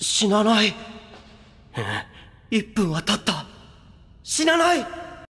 死なないえ1分は経った死なない